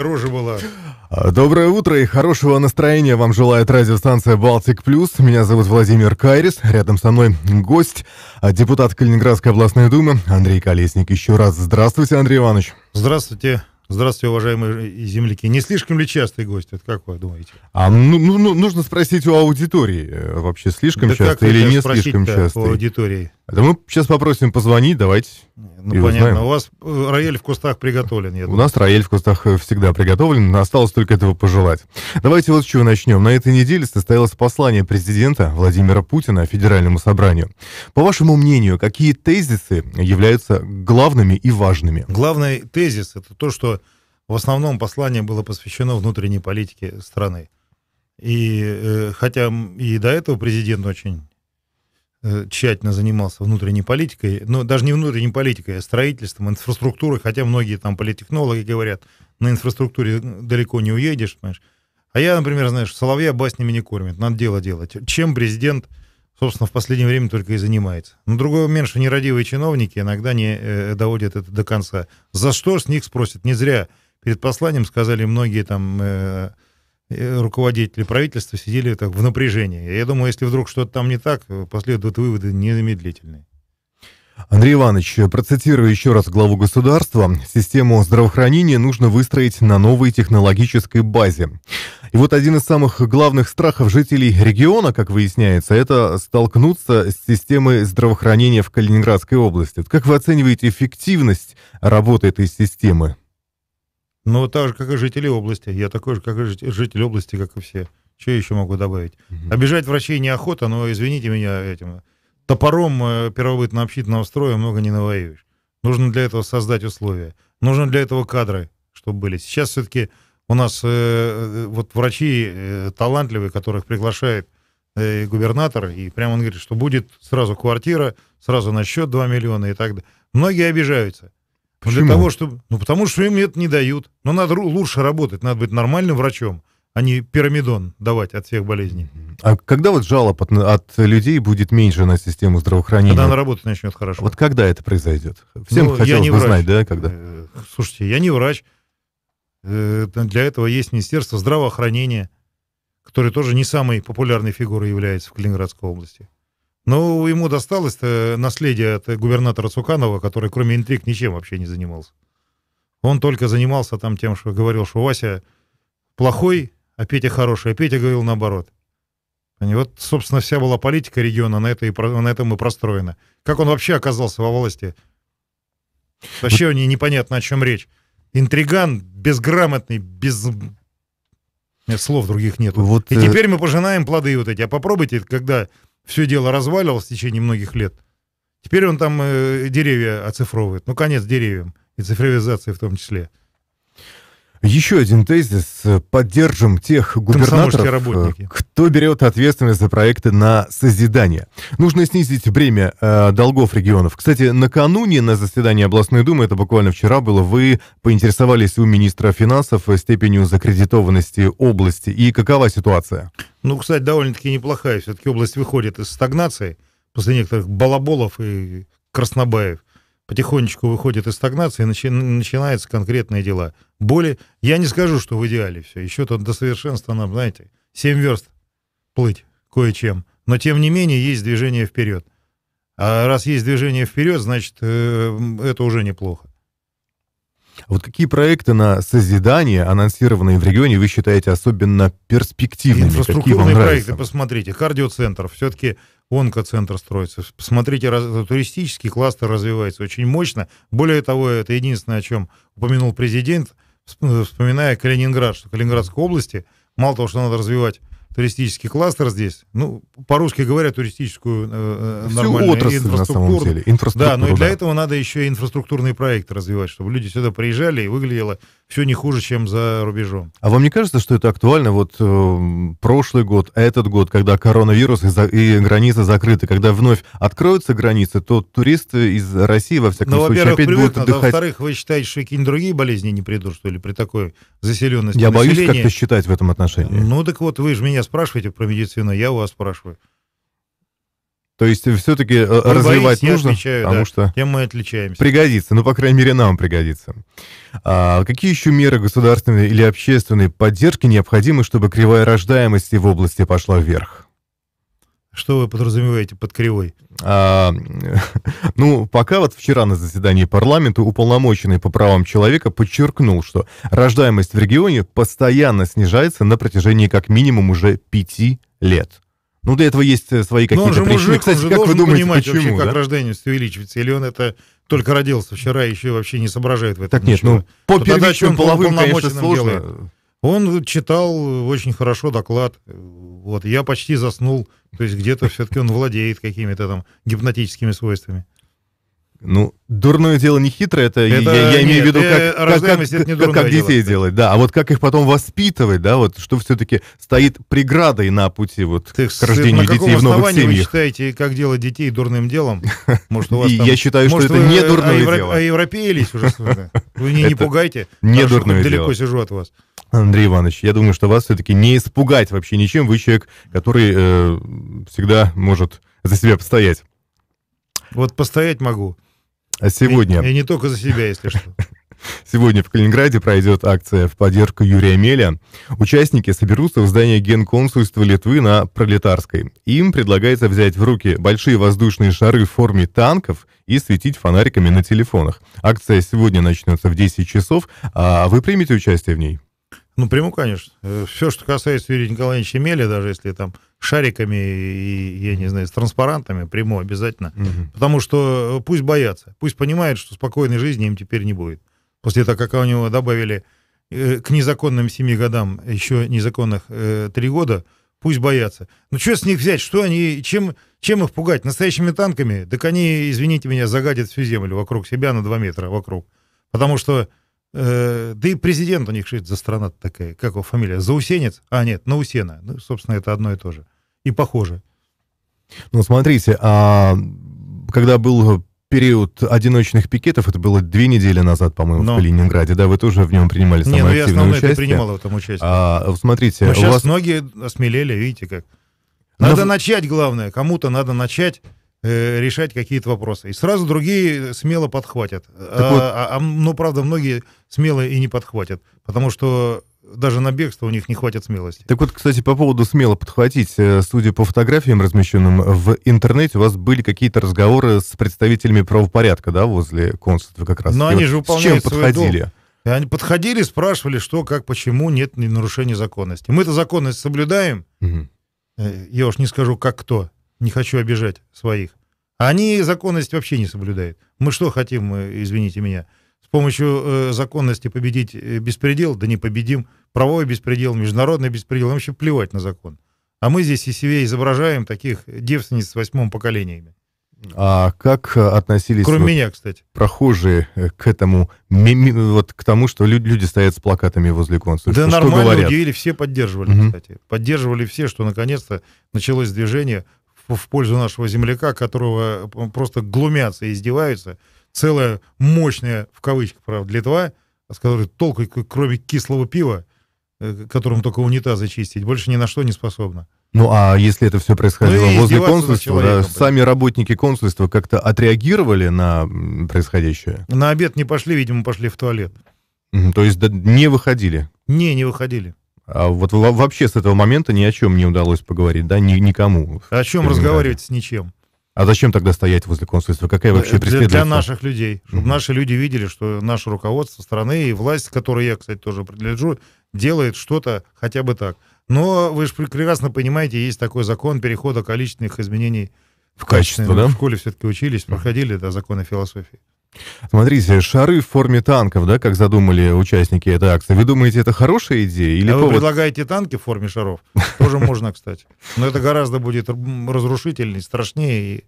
Рожа была. А, доброе утро и хорошего настроения вам желает радиостанция «Балтик Плюс». Меня зовут Владимир Кайрис. Рядом со мной гость, а, депутат Калининградской областной думы Андрей Колесник. Еще раз здравствуйте, Андрей Иванович. Здравствуйте. Здравствуйте, уважаемые земляки. Не слишком ли частый гость? Это как вы думаете? А ну, ну, ну нужно спросить у аудитории э, вообще слишком да часто или не слишком часто. У аудитории. Да мы сейчас попросим позвонить, давайте ну, и понятно. Знаем. У вас э, рояль в кустах приготовлен, я думаю. У нас рояль в кустах э, всегда приготовлен. Осталось только этого пожелать. Давайте вот с чего начнем. На этой неделе состоялось послание президента Владимира Путина Федеральному собранию. По вашему мнению, какие тезисы являются главными и важными? Главный тезис — это то, что в основном послание было посвящено внутренней политике страны. И э, хотя и до этого президент очень Э, тщательно занимался внутренней политикой, но даже не внутренней политикой, а строительством, инфраструктурой, хотя многие там политтехнологи говорят, на инфраструктуре далеко не уедешь, понимаешь. А я, например, знаешь, соловья баснями не кормит, надо дело делать. Чем президент, собственно, в последнее время только и занимается. Но другое меньше нерадивые чиновники иногда не э, доводят это до конца. За что с них спросят? Не зря перед посланием сказали многие там... Э, Э, руководители правительства сидели так в напряжении. Я думаю, если вдруг что-то там не так, э, последуют выводы незамедлительные. Андрей Иванович, процитирую еще раз главу государства, систему здравоохранения нужно выстроить на новой технологической базе. И вот один из самых главных страхов жителей региона, как выясняется, это столкнуться с системой здравоохранения в Калининградской области. Как вы оцениваете эффективность работы этой системы? Ну, так же, как и жители области. Я такой же, как и житель области, как и все. Что я еще могу добавить? Угу. Обижать врачей неохота, но, извините меня, этим э, топором э, первобытно-общительного строя много не навоюешь. Нужно для этого создать условия. Нужно для этого кадры, чтобы были. Сейчас все-таки у нас э, э, вот врачи э, талантливые, которых приглашает э, губернатор, и прямо он говорит, что будет сразу квартира, сразу на счет 2 миллиона и так далее. Многие обижаются. Почему? Для того, чтобы... Ну, потому что им это не дают. Но надо лучше работать, надо быть нормальным врачом, а не пирамидон давать от всех болезней. А когда вот жалоб от, от людей будет меньше на систему здравоохранения? Когда она работать начнет хорошо. Вот когда это произойдет? Всем ну, хотелось бы врач. знать, да, когда? Э, слушайте, я не врач. Э, для этого есть Министерство здравоохранения, которое тоже не самой популярной фигурой является в Калининградской области. Ну, ему досталось наследие от губернатора Суканова, который кроме интриг ничем вообще не занимался. Он только занимался там тем, что говорил, что Вася плохой, а Петя хороший, а Петя говорил наоборот. И вот, собственно, вся была политика региона на, это и, на этом и простроена. Как он вообще оказался во власти? Вообще у нее непонятно, о чем речь. Интриган, безграмотный, без... Слов других нет. Вот, и теперь э, мы пожинаем плоды вот эти. А попробуйте, когда все дело развалилось в течение многих лет. Теперь он там э, деревья оцифровывает. Ну, конец деревьям и цифровизации в том числе. Еще один тезис. Поддержим тех губернаторов, э, кто берет ответственность за проекты на созидание. Нужно снизить бремя э, долгов регионов. Кстати, накануне на заседании областной думы, это буквально вчера было, вы поинтересовались у министра финансов э, степенью закредитованности области. И какова ситуация? Ну, кстати, довольно-таки неплохая. Все-таки область выходит из стагнации после некоторых балаболов и краснобаев потихонечку выходит из стагнации, и начи начинаются конкретные дела. Более, я не скажу, что в идеале все, еще тут до совершенства нам, знаете, 7 верст плыть кое-чем, но тем не менее есть движение вперед. А раз есть движение вперед, значит, э, это уже неплохо. А вот какие проекты на созидание, анонсированные в регионе, вы считаете особенно перспективными? Инфраструктурные проекты, нравятся? посмотрите. Кардиоцентр. Все-таки онкоцентр строится. Посмотрите, раз, туристический кластер развивается очень мощно. Более того, это единственное, о чем упомянул президент, вспоминая Калининград, что в Калининградской области, мало того, что надо развивать туристический кластер здесь. Ну, по-русски говоря, туристическую э, э нормальную отрасль, инфраструктуру. на самом деле. Инфраструктуру, да, но и для да. этого надо еще и инфраструктурные проекты развивать, чтобы люди сюда приезжали и выглядело все не хуже, чем за рубежом. А вам не кажется, что это актуально вот э, прошлый год, а этот год, когда коронавирус и, за, и границы закрыты, когда вновь откроются границы, то туристы из России, во всяком ну, случае, опять привыкнут, будут а отдыхать. во-вторых, вы считаете, что какие-нибудь другие болезни не придут, что ли, при такой заселенности Я населения? боюсь как-то считать в этом отношении. Ну, так вот, вы же меня меня спрашиваете про медицину, я у вас спрашиваю. То есть все-таки э, развивать боитесь, нужно, отвечаю, потому да, что тем мы отличаемся. Пригодится, ну, по крайней мере, нам пригодится. А какие еще меры государственной или общественной поддержки необходимы, чтобы кривая рождаемости в области пошла вверх? Что вы подразумеваете под кривой? А, ну, пока вот вчера на заседании парламента уполномоченный по правам человека подчеркнул, что рождаемость в регионе постоянно снижается на протяжении как минимум уже пяти лет. Ну, для этого есть э, свои ну, какие-то причины. Мужик, Кстати, как вы думаете, понимать, почему? Вообще, да? как рождаемость увеличивается, или он это только родился вчера и еще вообще не соображает в этом Так нет, ничего. ну, по первичным половым, конечно, сложно. Делает. Он читал э, очень хорошо доклад. Э, вот, я почти заснул. То есть где-то все-таки он владеет какими-то там гипнотическими свойствами. Ну, дурное дело не хитрое, это, это я, я имею в виду, как, э, как, как, как, как детей дело. делать, да. А вот как их потом воспитывать, да, вот что все-таки стоит преградой на пути вот Ты, к рождению детей в новых семьях. вы считаете, как делать детей дурным делом? Может, у вас там... Я считаю, что это не э, дурное а дело. А европеились уже? Вы не пугайте. Не дурное дело. Далеко сижу от вас. Андрей Иванович, я думаю, что вас все-таки не испугать вообще ничем. Вы человек, который э, всегда может за себя постоять. Вот постоять могу. А сегодня... И, и не только за себя, если что. Сегодня в Калининграде пройдет акция в поддержку Юрия Меля. Участники соберутся в здании Генконсульства Литвы на Пролетарской. Им предлагается взять в руки большие воздушные шары в форме танков и светить фонариками на телефонах. Акция сегодня начнется в 10 часов, а вы примете участие в ней? Ну, приму, конечно. Э, Все, что касается Юрия Николаевича Меля, даже если там шариками и, я не знаю, с транспарантами, приму обязательно. Угу. Потому что э, пусть боятся, пусть понимают, что спокойной жизни им теперь не будет. После того, как у него добавили э, к незаконным семи годам еще незаконных три э, года, пусть боятся. Ну, что с них взять? Что они, чем, чем их пугать? Настоящими танками? Так они, извините меня, загадят всю землю вокруг себя на два метра, вокруг. Потому что Э, да и президент у них, что это за страна такая, как его фамилия, Заусенец? А, нет, Наусена. Ну, собственно, это одно и то же. И похоже. Ну, смотрите, а когда был период одиночных пикетов, это было две недели назад, по-моему, Но... в Калининграде, да, вы тоже в нем принимали ну, самое Нет, ну я основное участие. принимал в этом участие. А, смотрите, Но сейчас у вас... многие осмелели, видите как. Ну, надо Но... начать, главное, кому-то надо начать э, решать какие-то вопросы. И сразу другие смело подхватят. А, вот. а, а, а но, ну, правда, многие смело и не подхватят, потому что даже на бегство у них не хватит смелости. Так вот, кстати, по поводу смело подхватить, э, судя по фотографиям, размещенным в интернете, у вас были какие-то разговоры с представителями правопорядка, да, возле консульства как раз. Но они вот же выполняют с чем подходили? И Они подходили, спрашивали, что, как, почему нет нарушения законности. Мы-то законность соблюдаем. Угу. Я уж не скажу, как кто не хочу обижать своих. А они законность вообще не соблюдают. Мы что хотим, э, извините меня, с помощью э, законности победить э, беспредел? Да не победим. Правовой беспредел, международный беспредел. Нам вообще плевать на закон. А мы здесь и себе изображаем таких девственниц с восьмым поколениями. А как относились Кроме вот меня, кстати. прохожие э, к этому, ну, вот к тому, что люди стоят с плакатами возле консульства? Да что нормально, говорят? удивили, все поддерживали, угу. кстати. Поддерживали все, что наконец-то началось движение в пользу нашего земляка, которого э, просто глумятся и издеваются. Целая мощная, в кавычках, правда, Литва, а с которой толку, кроме кислого пива, э, которым только унитазы чистить, больше ни на что не способна. Ну а если это все происходило ну, возле консульства, да, сами работники консульства как-то отреагировали на происходящее? На обед не пошли, видимо, пошли в туалет. То есть да, не выходили? Не, не выходили. А вот вообще с этого момента ни о чем не удалось поговорить, да, ни, никому. О чем разговаривать с ничем? А зачем тогда стоять возле консульства? Какая вообще преследовательство? Для, наших людей. Чтобы mm-hmm. наши люди видели, что наше руководство страны и власть, которой я, кстати, тоже принадлежу, делает что-то хотя бы так. Но вы же прекрасно понимаете, есть такой закон перехода количественных изменений в качество. да? в школе все-таки учились, проходили да, законы философии. Смотрите, шары в форме танков, да, как задумали участники этой акции. Вы думаете, это хорошая идея? Или а повод... вы предлагаете танки в форме шаров? Тоже можно, кстати. Но это гораздо будет разрушительнее, страшнее и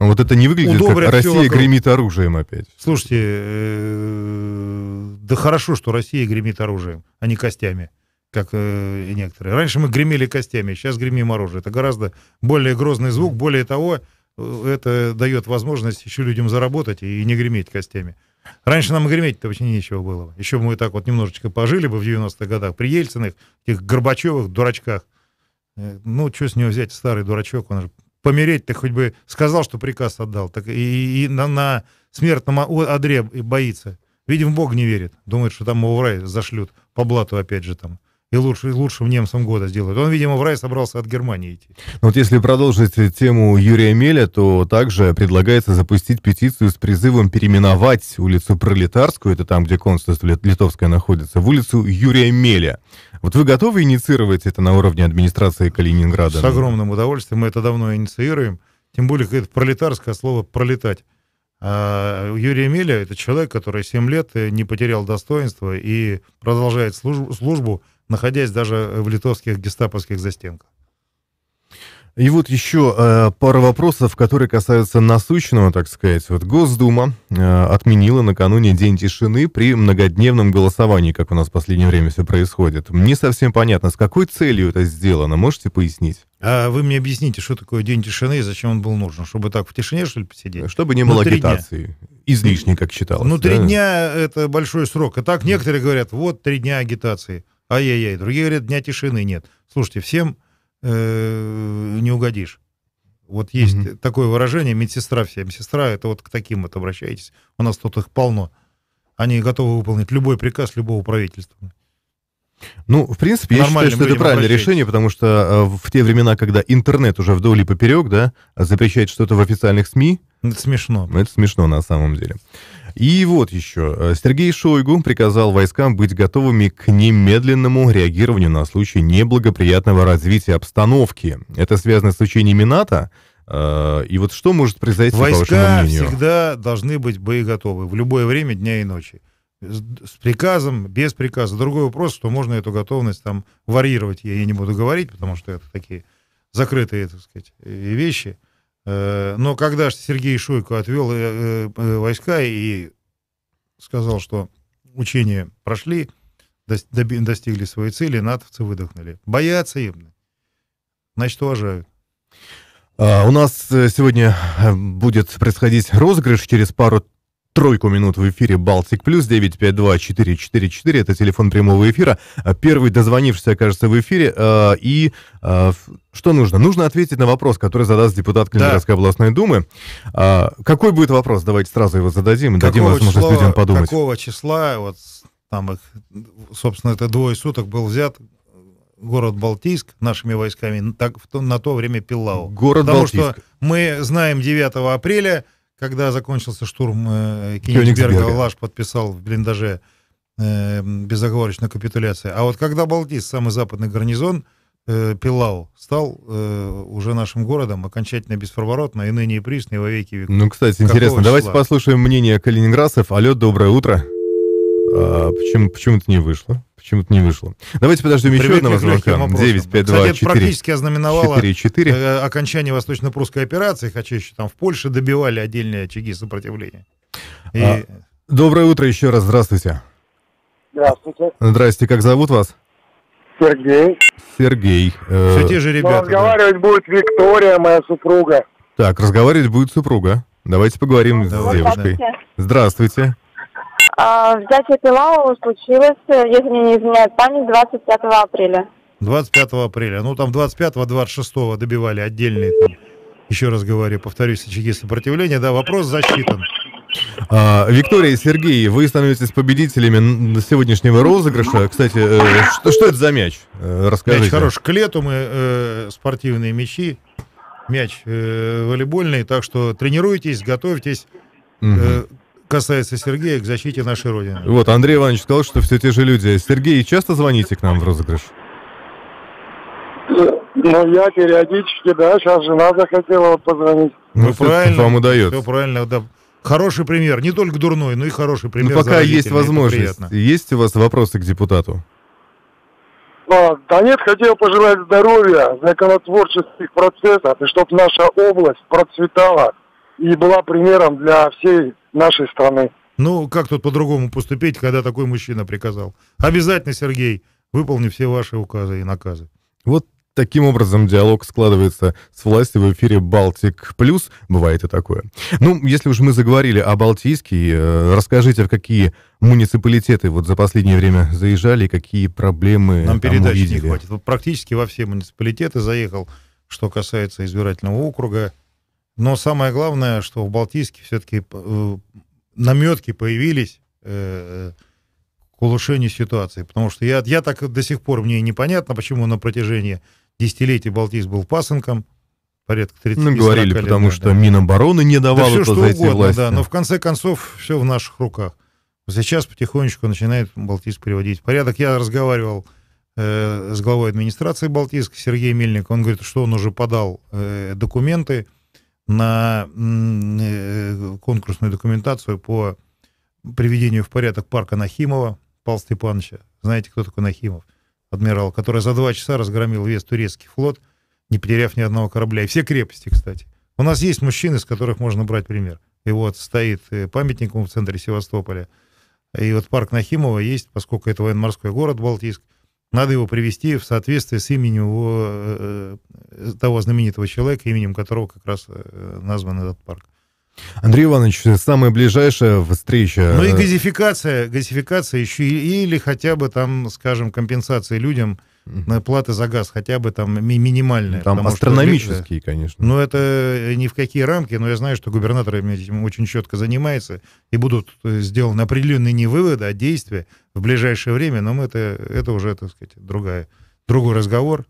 ну, вот это не выглядит Удобрят как Россия гремит оружием опять. Слушайте, э, да хорошо, что Россия гремит оружием, а не костями, как э, некоторые. Раньше мы гремели костями, сейчас гремим оружием. Это гораздо более грозный звук. Более того, это дает возможность еще людям заработать и не греметь костями. Раньше нам греметь-то вообще нечего было. Еще мы так вот немножечко пожили бы в 90-х годах при Ельциных, этих Горбачевых дурачках. Э, ну, что с него взять, старый дурачок, он же помереть ты хоть бы сказал, что приказ отдал, так и, и на, на смертном одре боится. Видим, Бог не верит. Думает, что там его в рай зашлют. По блату опять же там и лучше, лучшим немцем года сделают. Он, видимо, в рай собрался от Германии идти. Ну, вот если продолжить тему Юрия Меля, то также предлагается запустить петицию с призывом переименовать улицу Пролетарскую, это там, где консульство литовское находится, в улицу Юрия Меля. Вот вы готовы инициировать это на уровне администрации Калининграда? С огромным удовольствием, мы это давно инициируем. Тем более, это пролетарское слово «пролетать». А Юрий Емеля — это человек, который 7 лет не потерял достоинства и продолжает службу, службу находясь даже в литовских гестаповских застенках. И вот еще э, пара вопросов, которые касаются насущного, так сказать. Вот Госдума э, отменила накануне день тишины при многодневном голосовании, как у нас в последнее время все происходит. Не совсем понятно, с какой целью это сделано. Можете пояснить? А вы мне объясните, что такое день тишины и зачем он был нужен? Чтобы так в тишине, что ли, посидеть? Чтобы не было агитации. Излишней, как считалось. Ну, три да? дня — это большой срок. И так некоторые говорят, вот три дня агитации ай-яй-яй. Другие говорят, дня тишины нет. Слушайте, всем э, не угодишь. Вот есть угу. такое выражение, медсестра всем сестра. это вот к таким вот обращайтесь. У нас тут их полно. Они готовы выполнить любой приказ любого правительства. Ну, в принципе, я считаю, что это правильное решение, потому что э, в те времена, когда интернет уже вдоль и поперек, да, запрещает что-то в официальных СМИ, ну, это смешно. Ну, это смешно на самом деле. И вот еще. Э, Сергей Шойгу приказал войскам быть готовыми к немедленному реагированию на случай неблагоприятного развития обстановки. Это связано с учениями НАТО. Э, и вот что может произойти, Войска по мнению? всегда должны быть боеготовы в любое время дня и ночи. С приказом, без приказа. Другой вопрос, что можно эту готовность там варьировать. Я не буду говорить, потому что это такие закрытые, так сказать, э, вещи – Э, но когда же Сергей Шойко отвел э, э, войска и сказал, что учения прошли, достигли своей цели, натовцы выдохнули. Боятся им. Значит, уважают. А, у нас сегодня будет происходить розыгрыш через пару тройку минут в эфире «Балтик Плюс» 952-444, это телефон прямого эфира. А, первый дозвонившийся окажется в эфире. А, и а, что нужно? Нужно ответить на вопрос, который задаст депутат Калининградской да. областной думы. Какой будет вопрос? Давайте сразу его зададим и какого дадим возможность числа, людям подумать. Какого числа, вот там их, собственно, это двое суток был взят город Балтийск нашими войсками, так, на то время Пилау. Город Потому Балтийск. что мы знаем 9 апреля когда закончился штурм э, Кенигсберга, Лаш подписал в блиндаже э, безоговорочную капитуляцию. А вот когда Балтийск, самый западный гарнизон, э, Пилау, стал э, уже нашим городом окончательно бесповоротно, и ныне и присно, и во веки веков. Ну, кстати, интересно, Какого давайте послушаем мнение калининградцев. Алло, доброе утро. А, почему, почему это не вышло? почему-то не вышло. Давайте подождем ну, Привет, еще одного звонка. 952 Кстати, 4, практически ознаменовало 4, 4. Э, окончание восточно-прусской операции, хотя еще там в Польше добивали отдельные очаги сопротивления. И... А, доброе утро еще раз, здравствуйте. Здравствуйте. Здравствуйте. как зовут вас? Сергей. Сергей. Э... Все те же ребята. Но ну, разговаривать да. будет Виктория, моя супруга. Так, разговаривать будет супруга. Давайте поговорим с девушкой. Здравствуйте. А, взятие Пилау случилось, э, если мне не изменяет память, 25 апреля. 25 апреля. Ну, там 25-26 добивали отдельные. Там. Еще раз говорю, повторюсь, очаги сопротивления. Да, вопрос засчитан. А, Виктория и Сергей, вы становитесь победителями сегодняшнего розыгрыша. Кстати, э, что, что это за мяч? Э, расскажите. Мяч хорош. К лету мы э, спортивные мячи, мяч э, волейбольный. Так что тренируйтесь, готовьтесь. Угу касается Сергея, к защите нашей Родины. Вот, Андрей Иванович сказал, что все те же люди. Сергей, часто звоните к нам в розыгрыш? Ну, я периодически, да, сейчас жена захотела вот позвонить. Ну, ну правильно. Вам удается. Все правильно, да. Хороший пример, не только дурной, но и хороший пример. Ну, пока есть возможность. Есть у вас вопросы к депутату? А, да нет, хотел пожелать здоровья, законотворческих процессов, и чтобы наша область процветала и была примером для всей нашей страны. Ну, как тут по-другому поступить, когда такой мужчина приказал? Обязательно, Сергей, выполни все ваши указы и наказы. Вот Таким образом, диалог складывается с властью в эфире «Балтик Плюс». Бывает и такое. Ну, если уж мы заговорили о Балтийске, э, расскажите, в какие муниципалитеты вот за последнее время заезжали, какие проблемы Нам передач не хватит. Вот практически во все муниципалитеты заехал, что касается избирательного округа. Но самое главное, что в Балтийске все-таки э, наметки появились э, к улучшению ситуации. Потому что я, я так до сих пор, мне непонятно, почему на протяжении десятилетий Балтийск был пасынком, порядка 30 Ну, говорили, лет, потому да, что да. Минобороны не давала да, все, что угодно, власти. Да, но в конце концов все в наших руках. Сейчас потихонечку начинает Балтийск приводить в порядок. Я разговаривал э, с главой администрации Балтийска Сергей Мельник. Он говорит, что он уже подал э, документы на э, конкурсную документацию по приведению в порядок парка Нахимова Павла Степановича. Знаете, кто такой Нахимов? Адмирал, который за два часа разгромил весь турецкий флот, не потеряв ни одного корабля. И все крепости, кстати. У нас есть мужчины, с которых можно брать пример. И вот стоит э, памятник в центре Севастополя. И вот парк Нахимова есть, поскольку это военно-морской город Балтийск. Надо его привести в соответствие с именем его, э, э, э, того знаменитого человека, именем которого как раз назван этот парк. Андрей Иванович, самая ближайшая встреча... Ну и э, газификация, газификация еще, или хотя бы там, скажем, компенсации людям, на э, платы за газ хотя бы там ми- минимальная. Там астрономические, что, конечно. Но ну, это э, ни в какие рамки, но я знаю, что губернатор этим очень четко занимается, и будут сделаны определенные не выводы, а действия в ближайшее время, но мы это, это уже, так сказать, другая, другой разговор.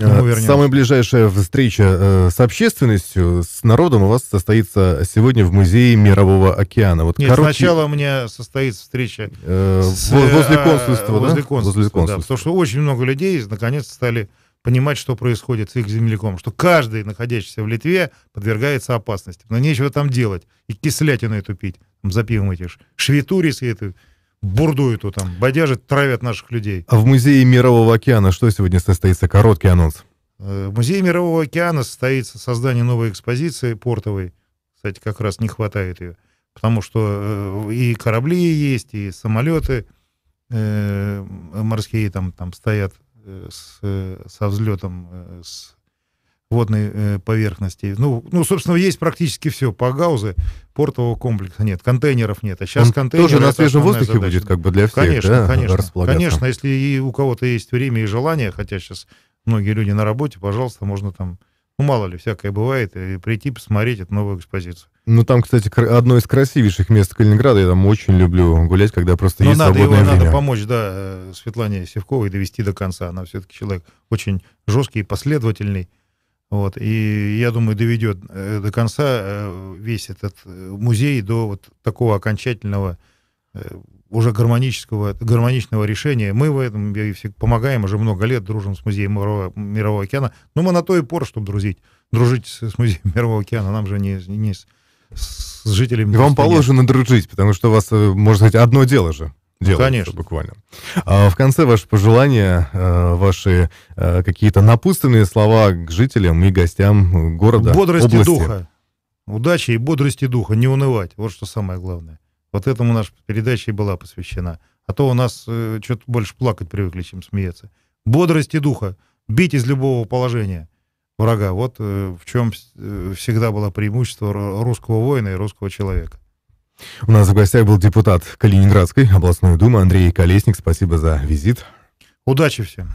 Э, вернемся. Самая ближайшая встреча э, с общественностью, с народом у вас состоится сегодня в Музее Мирового океана. Вот Нет, короткий... сначала у меня состоится встреча э, с... возле консульства, возле Консульства, возле консульства. Да, потому что очень много людей наконец стали понимать, что происходит с их земляком, что каждый, находящийся в Литве, подвергается опасности. Но нечего там делать. И кислятину эту пить, там, за пивом эти швитурис эту бурдуют вот там, бодяжат, травят наших людей. А в Музее Мирового океана что сегодня состоится? Короткий анонс. Э, в Музее Мирового океана состоится создание новой экспозиции портовой. Кстати, как раз не хватает ее. Потому что э, и корабли есть, и самолеты э, морские там, там стоят с, со взлетом, с водной э, поверхности. Ну, ну, собственно, есть практически все. По гаузы портового комплекса нет, контейнеров нет. А сейчас Он контейнеры... Тоже на свежем воздухе задача. будет как бы для всех, Конечно, да, конечно. Конечно, если и у кого-то есть время и желание, хотя сейчас многие люди на работе, пожалуйста, можно там ну, мало ли, всякое бывает, и прийти посмотреть эту новую экспозицию. Ну, там, кстати, одно из красивейших мест Калининграда, я там очень люблю гулять, когда просто Но ну, есть надо, свободное его, время. надо помочь, да, э, Светлане Севковой довести до конца. Она все-таки человек очень жесткий и последовательный. Вот, и я думаю, доведет э, до конца э, весь этот э, музей до вот такого окончательного, уже гармонического, гармоничного решения. Мы в этом помогаем уже много лет, дружим с музеем Мирового, Мирового океана. Но мы на то и пор, чтобы дружить. Дружить с музеем Мирового океана, нам же не, не с, с жителями... И вам положено дружить, потому что у вас, можно сказать, одно дело же делается Конечно. буквально. А в конце ваши пожелания, э, ваши э, какие-то напутственные слова к жителям и гостям э, города, Бодрости области. духа. Удачи и бодрости духа, не унывать. Вот что самое главное. Вот этому наша передача и была посвящена. А то у нас э, что-то больше плакать привыкли, чем смеяться. Бодрости духа, бить из любого положения врага. Вот э, в чем э, всегда было преимущество русского воина и русского человека. У нас в гостях был депутат Калининградской областной думы Андрей Колесник. Спасибо за визит. Удачи всем.